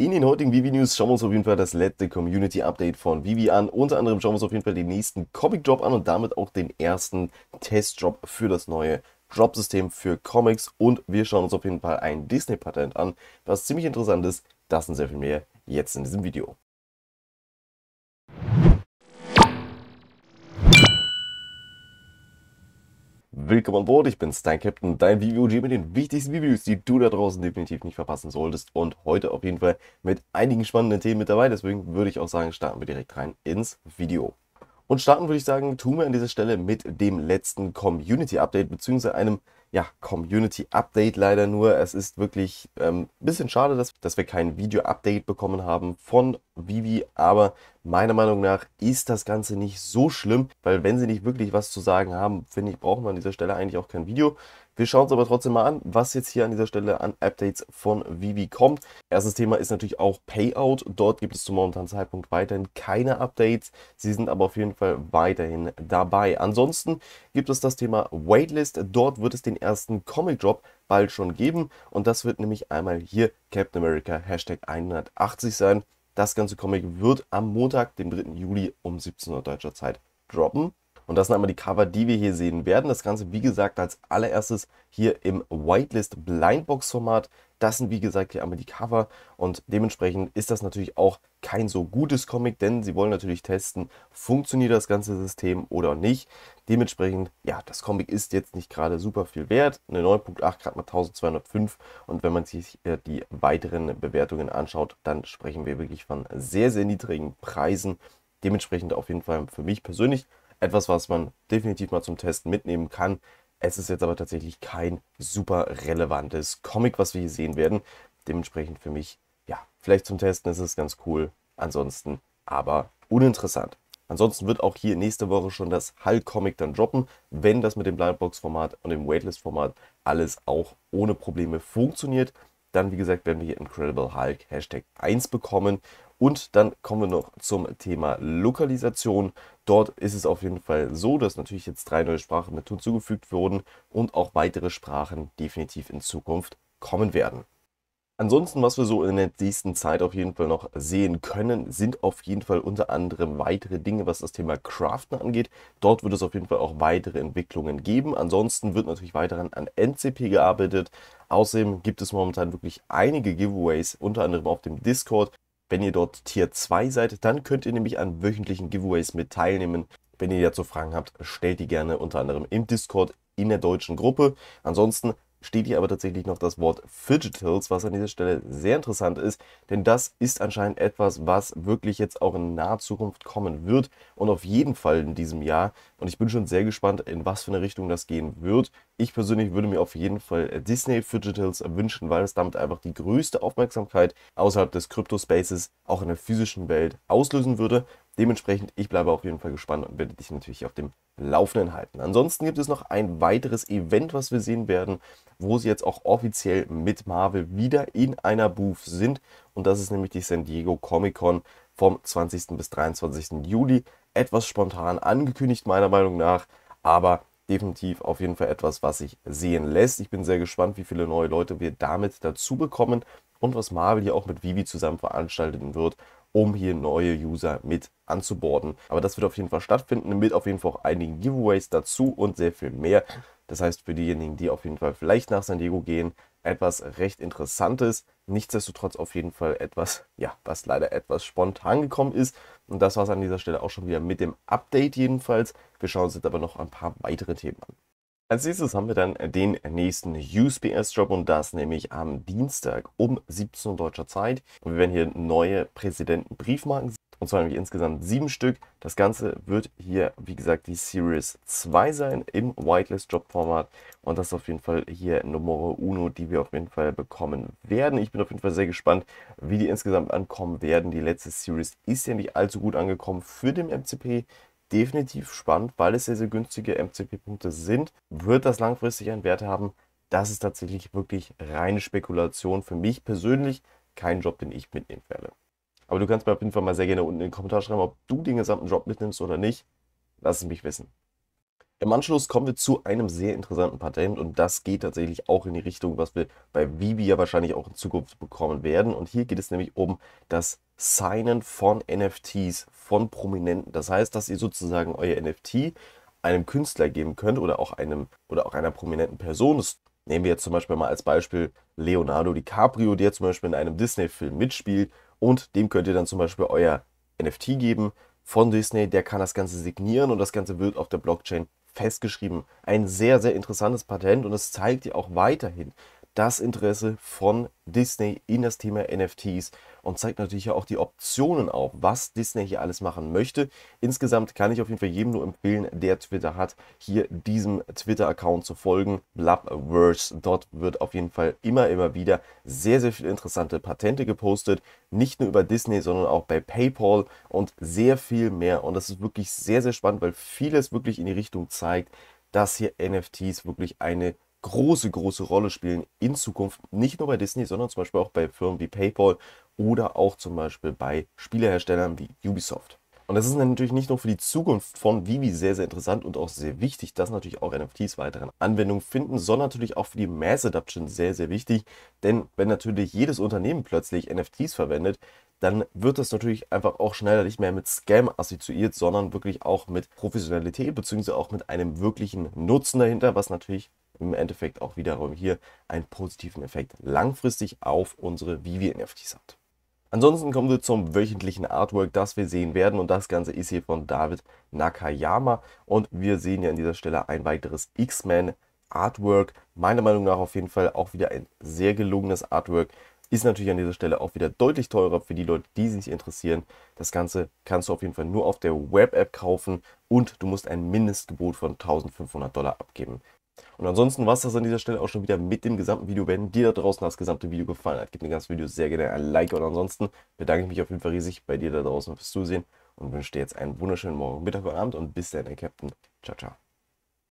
In den heutigen Vivi News schauen wir uns auf jeden Fall das letzte Community Update von Vivi an. Unter anderem schauen wir uns auf jeden Fall den nächsten Comic Drop an und damit auch den ersten Test Drop für das neue Drop-System für Comics. Und wir schauen uns auf jeden Fall ein Disney-Patent an, was ziemlich interessant ist. Das sind sehr viel mehr jetzt in diesem Video. Willkommen an Bord, ich bin Stein Captain, dein VVG mit den wichtigsten Reviews, die du da draußen definitiv nicht verpassen solltest und heute auf jeden Fall mit einigen spannenden Themen mit dabei, deswegen würde ich auch sagen, starten wir direkt rein ins Video. Und starten würde ich sagen, tun wir an dieser Stelle mit dem letzten Community-Update, beziehungsweise einem ja, Community-Update leider nur. Es ist wirklich ein ähm, bisschen schade, dass, dass wir kein Video-Update bekommen haben von Vivi, aber meiner Meinung nach ist das Ganze nicht so schlimm, weil wenn sie nicht wirklich was zu sagen haben, finde ich, brauchen wir an dieser Stelle eigentlich auch kein Video. Wir schauen uns aber trotzdem mal an, was jetzt hier an dieser Stelle an Updates von Vivi kommt. Erstes Thema ist natürlich auch Payout. Dort gibt es zum momentanen Zeitpunkt weiterhin keine Updates. Sie sind aber auf jeden Fall weiterhin dabei. Ansonsten gibt es das Thema Waitlist. Dort wird es den ersten Comic Drop bald schon geben. Und das wird nämlich einmal hier Captain America Hashtag 180 sein. Das ganze Comic wird am Montag, dem 3. Juli um 17 Uhr deutscher Zeit droppen. Und das sind einmal die Cover, die wir hier sehen werden. Das Ganze, wie gesagt, als allererstes hier im Whitelist Blindbox Format. Das sind, wie gesagt, hier einmal die Cover und dementsprechend ist das natürlich auch kein so gutes Comic, denn sie wollen natürlich testen, funktioniert das ganze System oder nicht. Dementsprechend, ja, das Comic ist jetzt nicht gerade super viel wert. Eine 9.8, gerade mal 1205 und wenn man sich äh, die weiteren Bewertungen anschaut, dann sprechen wir wirklich von sehr, sehr niedrigen Preisen. Dementsprechend auf jeden Fall für mich persönlich etwas, was man definitiv mal zum Testen mitnehmen kann. Es ist jetzt aber tatsächlich kein super relevantes Comic, was wir hier sehen werden. Dementsprechend für mich, ja, vielleicht zum Testen ist es ganz cool. Ansonsten aber uninteressant. Ansonsten wird auch hier nächste Woche schon das Hulk-Comic dann droppen, wenn das mit dem Blindbox-Format und dem Waitlist-Format alles auch ohne Probleme funktioniert. Dann, wie gesagt, werden wir hier Incredible Hulk Hashtag 1 bekommen und dann kommen wir noch zum Thema Lokalisation. Dort ist es auf jeden Fall so, dass natürlich jetzt drei neue Sprachen mit hinzugefügt wurden und auch weitere Sprachen definitiv in Zukunft kommen werden. Ansonsten, was wir so in der nächsten Zeit auf jeden Fall noch sehen können, sind auf jeden Fall unter anderem weitere Dinge, was das Thema Craften angeht. Dort wird es auf jeden Fall auch weitere Entwicklungen geben. Ansonsten wird natürlich weiterhin an NCP gearbeitet. Außerdem gibt es momentan wirklich einige Giveaways, unter anderem auf dem Discord. Wenn ihr dort Tier 2 seid, dann könnt ihr nämlich an wöchentlichen Giveaways mit teilnehmen. Wenn ihr dazu Fragen habt, stellt die gerne unter anderem im Discord in der deutschen Gruppe. Ansonsten steht hier aber tatsächlich noch das Wort Fidgetals, was an dieser Stelle sehr interessant ist, denn das ist anscheinend etwas, was wirklich jetzt auch in naher Zukunft kommen wird und auf jeden Fall in diesem Jahr. Und ich bin schon sehr gespannt, in was für eine Richtung das gehen wird. Ich persönlich würde mir auf jeden Fall äh, Disney Fidgetals wünschen, weil es damit einfach die größte Aufmerksamkeit außerhalb des Crypto-Spaces auch in der physischen Welt auslösen würde. Dementsprechend, ich bleibe auf jeden Fall gespannt und werde dich natürlich auf dem Laufenden halten. Ansonsten gibt es noch ein weiteres Event, was wir sehen werden, wo sie jetzt auch offiziell mit Marvel wieder in einer Booth sind. Und das ist nämlich die San Diego Comic Con vom 20. bis 23. Juli. Etwas spontan angekündigt, meiner Meinung nach, aber definitiv auf jeden Fall etwas, was sich sehen lässt. Ich bin sehr gespannt, wie viele neue Leute wir damit dazu bekommen und was Marvel hier auch mit Vivi zusammen veranstalten wird um hier neue User mit anzuborden. Aber das wird auf jeden Fall stattfinden, mit auf jeden Fall auch einigen Giveaways dazu und sehr viel mehr. Das heißt, für diejenigen, die auf jeden Fall vielleicht nach San Diego gehen, etwas recht Interessantes. Nichtsdestotrotz auf jeden Fall etwas, ja, was leider etwas spontan gekommen ist. Und das war es an dieser Stelle auch schon wieder mit dem Update jedenfalls. Wir schauen uns jetzt aber noch ein paar weitere Themen an. Als nächstes haben wir dann den nächsten USPS-Job und das nämlich am Dienstag um 17 Uhr deutscher Zeit. Und wir werden hier neue Präsidentenbriefmarken und zwar nämlich insgesamt sieben Stück. Das Ganze wird hier, wie gesagt, die Series 2 sein im Whitelist-Job-Format. Und das ist auf jeden Fall hier Nummer Uno, die wir auf jeden Fall bekommen werden. Ich bin auf jeden Fall sehr gespannt, wie die insgesamt ankommen werden. Die letzte Series ist ja nicht allzu gut angekommen für den MCP definitiv spannend, weil es sehr, sehr günstige MCP-Punkte sind. Wird das langfristig einen Wert haben? Das ist tatsächlich wirklich reine Spekulation. Für mich persönlich kein Job, den ich mitnehmen werde. Aber du kannst mir auf jeden Fall mal sehr gerne unten in den Kommentar schreiben, ob du den gesamten Job mitnimmst oder nicht. Lass es mich wissen. Im Anschluss kommen wir zu einem sehr interessanten Patent und das geht tatsächlich auch in die Richtung, was wir bei Vivi ja wahrscheinlich auch in Zukunft bekommen werden. Und hier geht es nämlich um das Signen von NFTs von Prominenten. Das heißt, dass ihr sozusagen euer NFT einem Künstler geben könnt oder auch einem oder auch einer prominenten Person. Das nehmen wir jetzt zum Beispiel mal als Beispiel Leonardo DiCaprio, der zum Beispiel in einem Disney-Film mitspielt und dem könnt ihr dann zum Beispiel euer NFT geben von Disney. Der kann das Ganze signieren und das Ganze wird auf der Blockchain festgeschrieben. Ein sehr, sehr interessantes Patent und es zeigt ja auch weiterhin das Interesse von Disney in das Thema NFTs und zeigt natürlich auch die Optionen auf, was Disney hier alles machen möchte. Insgesamt kann ich auf jeden Fall jedem nur empfehlen, der Twitter hat, hier diesem Twitter-Account zu folgen. Blubverse. Dort wird auf jeden Fall immer, immer wieder sehr, sehr viele interessante Patente gepostet. Nicht nur über Disney, sondern auch bei PayPal und sehr viel mehr. Und das ist wirklich sehr, sehr spannend, weil vieles wirklich in die Richtung zeigt, dass hier NFTs wirklich eine große, große Rolle spielen in Zukunft. Nicht nur bei Disney, sondern zum Beispiel auch bei Firmen wie PayPal oder auch zum Beispiel bei Spieleherstellern wie Ubisoft. Und das ist natürlich nicht nur für die Zukunft von Vivi sehr, sehr interessant und auch sehr wichtig, dass natürlich auch NFTs weiteren Anwendungen finden, sondern natürlich auch für die Mass Adoption sehr, sehr wichtig. Denn wenn natürlich jedes Unternehmen plötzlich NFTs verwendet, dann wird das natürlich einfach auch schneller nicht mehr mit Scam assoziiert, sondern wirklich auch mit Professionalität bzw. auch mit einem wirklichen Nutzen dahinter, was natürlich im Endeffekt auch wiederum hier einen positiven Effekt langfristig auf unsere Vivi-NFTs hat. Ansonsten kommen wir zum wöchentlichen Artwork, das wir sehen werden und das Ganze ist hier von David Nakayama und wir sehen ja an dieser Stelle ein weiteres X-Men Artwork. Meiner Meinung nach auf jeden Fall auch wieder ein sehr gelungenes Artwork. Ist natürlich an dieser Stelle auch wieder deutlich teurer für die Leute, die sich interessieren. Das Ganze kannst du auf jeden Fall nur auf der Web-App kaufen und du musst ein Mindestgebot von 1500 Dollar abgeben. Und ansonsten war es das an dieser Stelle auch schon wieder mit dem gesamten Video. Wenn dir da draußen das gesamte Video gefallen hat, gib mir das Video sehr gerne ein Like. Und ansonsten bedanke ich mich auf jeden Fall riesig bei dir da draußen fürs Zusehen und wünsche dir jetzt einen wunderschönen Morgen, Mittag und Abend und bis dann, Captain. Ciao, ciao.